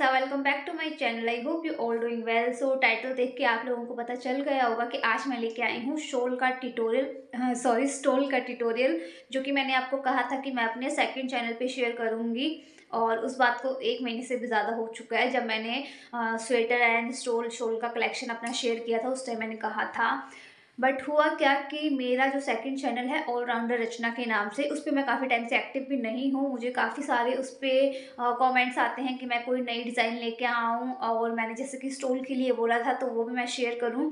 सा welcome back to my channel I hope you all doing well so title देख के आप लोगों को पता चल गया होगा कि आज मैं लेके आई हूँ शोल का ट्यूटोरियल सॉरी स्टोल का ट्यूटोरियल जो कि मैंने आपको कहा था कि मैं अपने सेकंड चैनल पे शेयर करूँगी और उस बात को एक महीने से भी ज़्यादा हो चुका है जब मैंने स्वेटर एंड स्टोल शोल का कलेक्शन अपना शेयर किया था उस टाइम मैंने कहा था बट हुआ क्या कि मेरा जो सेकंड चैनल है ऑलराउंडर रचना के नाम से उस पर मैं काफ़ी टाइम से एक्टिव भी नहीं हूँ मुझे काफ़ी सारे उस पर कॉमेंट्स आते हैं कि मैं कोई नई डिज़ाइन लेके आऊँ और मैंने जैसे कि स्टोल के लिए बोला था तो वो भी मैं शेयर करूँ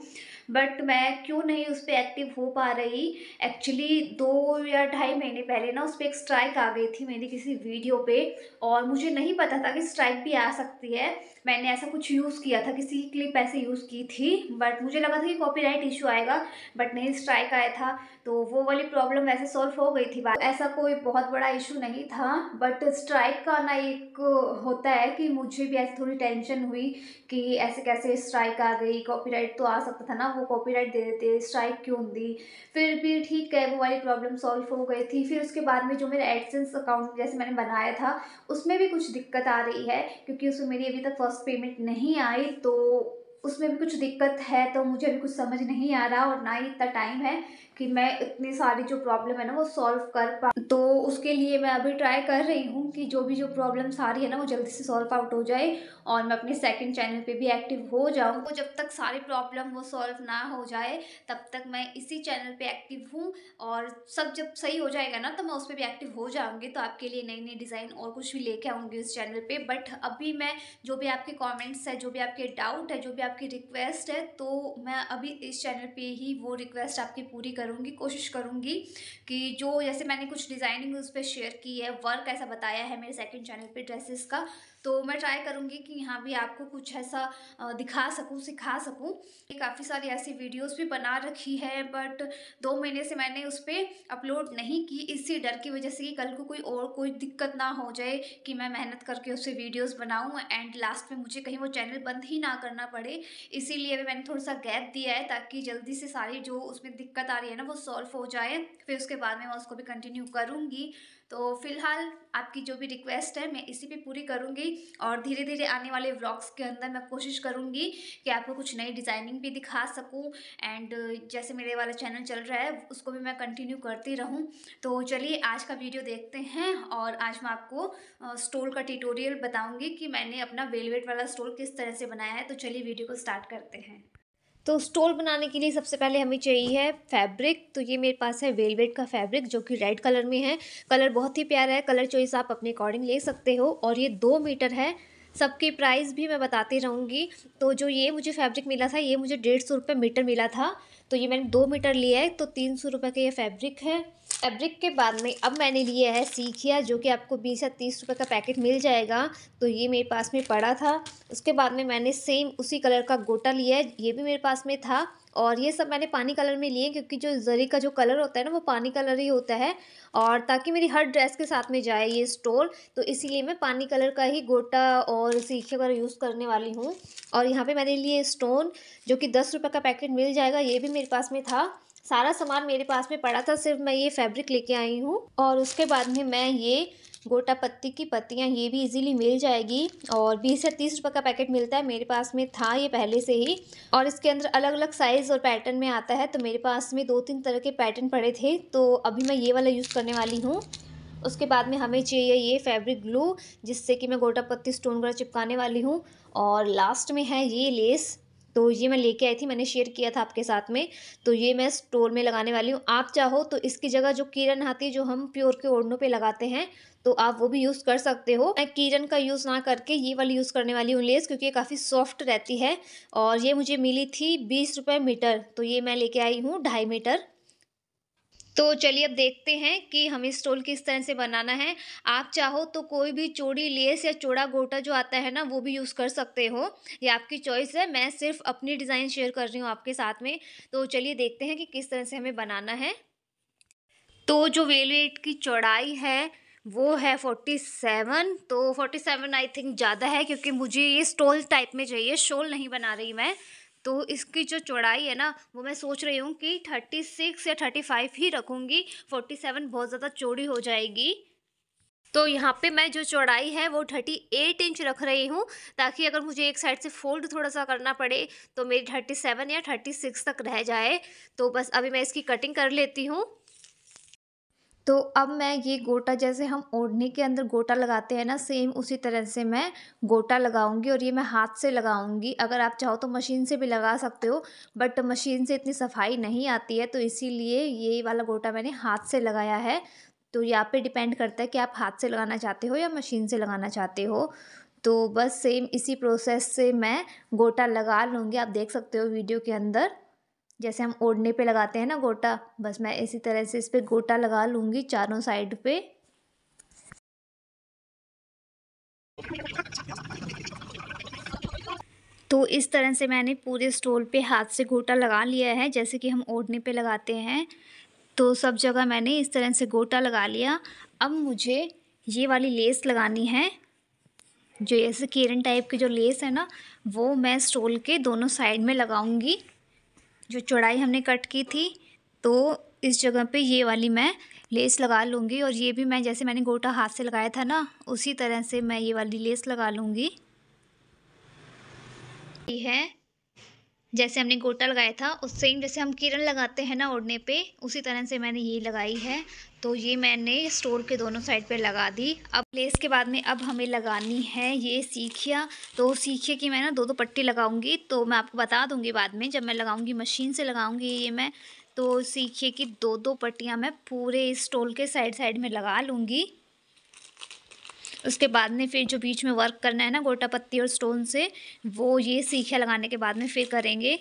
बट मैं क्यों नहीं उस पर एक्टिव हो पा रही एक्चुअली दो या ढाई महीने पहले ना उस पर एक स्ट्राइक आ गई थी मेरी किसी वीडियो पर और मुझे नहीं पता था कि स्ट्राइक भी आ सकती है मैंने ऐसा कुछ यूज़ किया था किसी के क्लिप ऐसे यूज़ की थी बट मुझे लगा था कि कॉपीराइट इशू आएगा बट नहीं स्ट्राइक आया था तो वो वाली प्रॉब्लम वैसे सॉल्व हो गई थी बात ऐसा कोई बहुत बड़ा इशू नहीं था बट स्ट्राइक का ना एक होता है कि मुझे भी ऐसी थोड़ी टेंशन हुई कि ऐसे कैसे स्ट्राइक आ गई कॉपी तो आ सकता था ना वो राइट दे देते स्ट्राइक क्यों दी फिर भी ठीक है वो वाली प्रॉब्लम सॉल्व हो गई थी फिर उसके बाद में जो मेरा एडसेंस अकाउंट जैसे मैंने बनाया था उसमें भी कुछ दिक्कत आ रही है क्योंकि उसमें मेरी अभी तक फर्स्ट क्रॉस पेमेंट नहीं आई तो उसमें भी कुछ दिक्कत है तो मुझे अभी कुछ समझ नहीं आ रहा और ना ही इतना टाइम है कि मैं इतनी सारी जो प्रॉब्लम है ना वो सॉल्व कर पा तो उसके लिए मैं अभी ट्राई कर रही हूँ कि जो भी जो प्रॉब्लम सारी है ना वो जल्दी से सॉल्व आउट हो जाए और मैं अपने सेकंड चैनल पे भी एक्टिव हो जाऊँ तो जब तक सारी प्रॉब्लम वो सॉल्व ना हो जाए तब तक मैं इसी चैनल पर एक्टिव हूँ और सब जब सही हो जाएगा ना तो मैं उस पर भी एक्टिव हो जाऊँगी तो आपके लिए नई नई डिज़ाइन और कुछ भी लेके आऊँगी उस चैनल पर बट अभी मैं जो भी आपके कॉमेंट्स है जो भी आपके डाउट है जो भी आपकी रिक्वेस्ट है तो मैं अभी इस चैनल पर ही वो रिक्वेस्ट आपकी पूरी कर करूँगी कोशिश करूँगी कि जो जैसे मैंने कुछ डिज़ाइनिंग उस पर शेयर की है वर्क ऐसा बताया है मेरे सेकेंड चैनल पर ड्रेसेस का तो मैं ट्राई करूँगी कि यहाँ भी आपको कुछ ऐसा दिखा सकूँ सिखा सकूँ काफ़ी सारी ऐसी वीडियोस भी बना रखी है बट दो महीने से मैंने उस पर अपलोड नहीं की इसी डर की वजह से कि कल को कोई और कोई दिक्कत ना हो जाए कि मैं मेहनत करके उससे वीडियोस बनाऊँ एंड लास्ट में मुझे कहीं वो चैनल बंद ही ना करना पड़े इसीलिए मैंने थोड़ा सा गैप दिया है ताकि जल्दी से सारी जो उसमें दिक्कत आ रही है ना वो सॉल्व हो जाए फिर उसके बाद में मैं उसको भी कंटिन्यू करूँगी तो फ़िलहाल आपकी जो भी रिक्वेस्ट है मैं इसी पर पूरी करूँगी करूँगी और धीरे धीरे आने वाले व्लॉग्स के अंदर मैं कोशिश करूँगी कि आपको कुछ नई डिज़ाइनिंग भी दिखा सकूँ एंड जैसे मेरे वाला चैनल चल रहा है उसको भी मैं कंटिन्यू करती रहूँ तो चलिए आज का वीडियो देखते हैं और आज मैं आपको स्टोल का ट्यूटोरियल बताऊँगी कि मैंने अपना वेलवेट वाला स्टोल किस तरह से बनाया है तो चलिए वीडियो को स्टार्ट करते हैं तो स्टोल बनाने के लिए सबसे पहले हमें चाहिए है फैब्रिक तो ये मेरे पास है वेलवेट का फैब्रिक जो कि रेड कलर में है कलर बहुत ही प्यारा है कलर चॉइस आप अपने अकॉर्डिंग ले सकते हो और ये दो मीटर है सबकी प्राइस भी मैं बताती रहूँगी तो जो ये मुझे फैब्रिक मिला था ये मुझे डेढ़ सौ रुपये मीटर मिला था तो ये मैंने दो मीटर लिया है तो तीन सौ रुपये का ये फैब्रिक है फैब्रिक के बाद में अब मैंने लिया है सीखिया जो कि आपको बीस या तीस रुपये का पैकेट मिल जाएगा तो ये मेरे पास में पड़ा था उसके बाद में मैंने सेम उसी कलर का गोटा लिया है ये भी मेरे पास में था और ये सब मैंने पानी कलर में लिए क्योंकि जो जरी का जो कलर होता है ना वो पानी कलर ही होता है और ताकि मेरी हर ड्रेस के साथ में जाए ये स्टोर तो इसीलिए मैं पानी कलर का ही गोटा और सीखे वगैरह यूज़ करने वाली हूँ और यहाँ पे मैंने लिए स्टोन जो कि दस रुपये का पैकेट मिल जाएगा ये भी मेरे पास में था सारा सामान मेरे पास में पड़ा था सिर्फ मैं ये फैब्रिक लेके आई हूँ और उसके बाद में मैं ये गोटा पत्ती की पत्तियाँ ये भी इजीली मिल जाएगी और बीस से तीस रुपये का पैकेट मिलता है मेरे पास में था ये पहले से ही और इसके अंदर अलग अलग साइज़ और पैटर्न में आता है तो मेरे पास में दो तीन तरह के पैटर्न पड़े थे तो अभी मैं ये वाला यूज़ करने वाली हूँ उसके बाद में हमें चाहिए ये फैब्रिक ग्लू जिससे कि मैं गोटा पत्ती स्टोन वगैरह चिपकाने वाली हूँ और लास्ट में है ये लेस तो ये मैं लेके आई थी मैंने शेयर किया था आपके साथ में तो ये मैं स्टोर में लगाने वाली हूँ आप चाहो तो इसकी जगह जो किरण आती है जो हम प्योर के ओढ़नों पे लगाते हैं तो आप वो भी यूज़ कर सकते हो मैं किरण का यूज़ ना करके ये वाली यूज़ करने वाली हूँ लेस क्योंकि ये काफ़ी सॉफ्ट रहती है और ये मुझे मिली थी बीस रुपये मीटर तो ये मैं लेके आई हूँ ढाई मीटर तो चलिए अब देखते हैं कि हमें स्टोल किस तरह से बनाना है आप चाहो तो कोई भी चोड़ी लेस या चोड़ा गोटा जो आता है ना वो भी यूज़ कर सकते हो ये आपकी चॉइस है मैं सिर्फ अपनी डिज़ाइन शेयर कर रही हूँ आपके साथ में तो चलिए देखते हैं कि किस तरह से हमें बनाना है तो जो वेलवेट की चौड़ाई है वो है फोर्टी सेवन तो फोर्टी सेवन आई थिंक ज़्यादा है क्योंकि मुझे ये स्टोल टाइप में चाहिए शोल नहीं बना रही मैं तो इसकी जो चौड़ाई है ना वो मैं सोच रही हूँ कि थर्टी सिक्स या थर्टी फाइव ही रखूँगी फोर्टी सेवन बहुत ज़्यादा चौड़ी हो जाएगी तो यहाँ पे मैं जो चौड़ाई है वो थर्टी एट इंच रख रही हूँ ताकि अगर मुझे एक साइड से फोल्ड थोड़ा सा करना पड़े तो मेरी थर्टी सेवन या थर्टी सिक्स तक रह जाए तो बस अभी मैं इसकी कटिंग कर लेती हूँ तो अब मैं ये गोटा जैसे हम ओढ़ने के अंदर गोटा लगाते हैं ना सेम उसी तरह से मैं गोटा लगाऊंगी और ये मैं हाथ से लगाऊंगी अगर आप चाहो तो मशीन से भी लगा सकते हो बट मशीन से इतनी सफाई नहीं आती है तो इसीलिए ये वाला गोटा मैंने हाथ से लगाया है तो यहाँ पे डिपेंड करता है कि आप हाथ से लगाना चाहते हो या मशीन से लगाना चाहते हो तो बस सेम इसी प्रोसेस से मैं गोटा लगा लूँगी आप देख सकते हो वीडियो के अंदर जैसे हम ओढ़ने पे लगाते हैं ना गोटा बस मैं इसी तरह से इस पर गोटा लगा लूँगी चारों साइड पे तो इस तरह से मैंने पूरे स्टोल पे हाथ से गोटा लगा लिया है जैसे कि हम ओढ़ने पे लगाते हैं तो सब जगह मैंने इस तरह से गोटा लगा लिया अब मुझे ये वाली लेस लगानी है जो ऐसे केरन टाइप की जो लेस है ना वो मैं स्टोल के दोनों साइड में लगाऊंगी जो चौड़ाई हमने कट की थी तो इस जगह पे ये वाली मैं लेस लगा लूँगी और ये भी मैं जैसे मैंने गोटा हाथ से लगाया था ना उसी तरह से मैं ये वाली लेस लगा लूँगी ये है जैसे हमने गोटा लगाया था उस सेम जैसे हम किरण लगाते हैं ना ओढ़ने पे उसी तरह से मैंने ये लगाई है तो ये मैंने स्टोर के दोनों साइड पे लगा दी अब प्लेस के बाद में अब हमें लगानी है ये सीखिया तो सीखिए की मैं ना दो दो पट्टी लगाऊंगी तो मैं आपको बता दूंगी बाद में जब मैं लगाऊंगी मशीन से लगाऊंगी ये मैं तो सीखिए कि दो दो पट्टियाँ मैं पूरे स्टोल के साइड साइड में लगा लूँगी उसके बाद में फिर जो बीच में वर्क करना है ना गोटा पत्ती और स्टोन से वो ये सीखिया लगाने के बाद में फिर करेंगे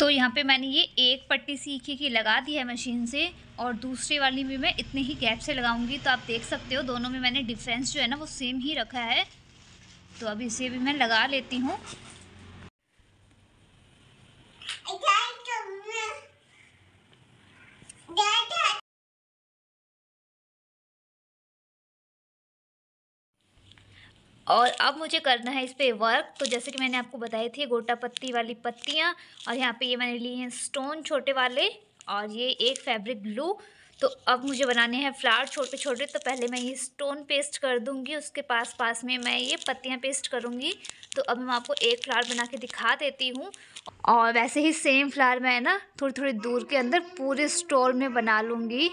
तो यहाँ पे मैंने ये एक पट्टी सीखी की लगा दी है मशीन से और दूसरी वाली भी मैं इतने ही गैप से लगाऊंगी तो आप देख सकते हो दोनों में मैंने डिफरेंस जो है ना वो सेम ही रखा है तो अब इसे भी मैं लगा लेती हूँ और अब मुझे करना है इस पर वर्क तो जैसे कि मैंने आपको बताई थी गोटा पत्ती वाली पत्तियाँ और यहाँ पे ये मैंने ली हैं स्टोन छोटे वाले और ये एक फैब्रिक ग्लू तो अब मुझे बनाने हैं फ्लावर छोटे छोटे तो पहले मैं ये स्टोन पेस्ट कर दूँगी उसके पास पास में मैं ये पत्तियाँ पेस्ट करूँगी तो अब मैं आपको एक फ्लावर बना के दिखा देती हूँ और वैसे ही सेम फ्लावर मैं ना थोड़ी थोड़ी दूर के अंदर पूरे स्टोर में बना लूँगी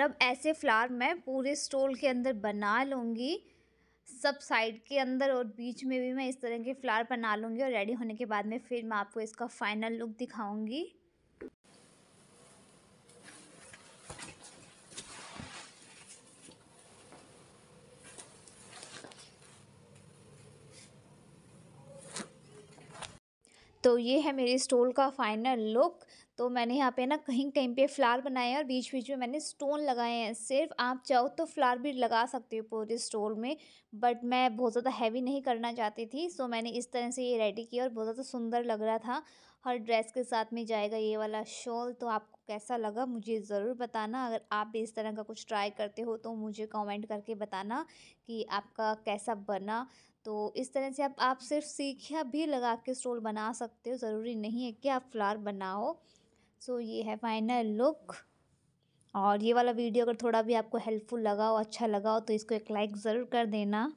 और अब ऐसे फ्लावर मैं पूरे स्टोल के अंदर बना लूँगी सब साइड के अंदर और बीच में भी मैं इस तरह के फ्लावर बना लूँगी और रेडी होने के बाद में फिर मैं आपको इसका फाइनल लुक दिखाऊँगी तो ये है मेरे स्टोल का फाइनल लुक तो मैंने यहाँ पे ना कहीं कहीं पे फ्लावर बनाए हैं और बीच बीच में मैंने स्टोन लगाए हैं सिर्फ आप चाहो तो फ्लावर भी लगा सकते हो पूरे स्टोल में बट मैं बहुत ज़्यादा हैवी नहीं करना चाहती थी सो मैंने इस तरह से ये रेडी किया और बहुत ज़्यादा सुंदर लग रहा था हर ड्रेस के साथ में जाएगा ये वाला शॉल तो आपको कैसा लगा मुझे ज़रूर बताना अगर आप भी इस तरह का कुछ ट्राई करते हो तो मुझे कमेंट करके बताना कि आपका कैसा बना तो इस तरह से आप आप सिर्फ सीखिया भी लगा के स्टोल बना सकते हो ज़रूरी नहीं है कि आप फ्लावर बनाओ सो so, ये है फाइनल लुक और ये वाला वीडियो अगर थोड़ा भी आपको हेल्पफुल लगा हो अच्छा लगा हो तो इसको एक लाइक ज़रूर कर देना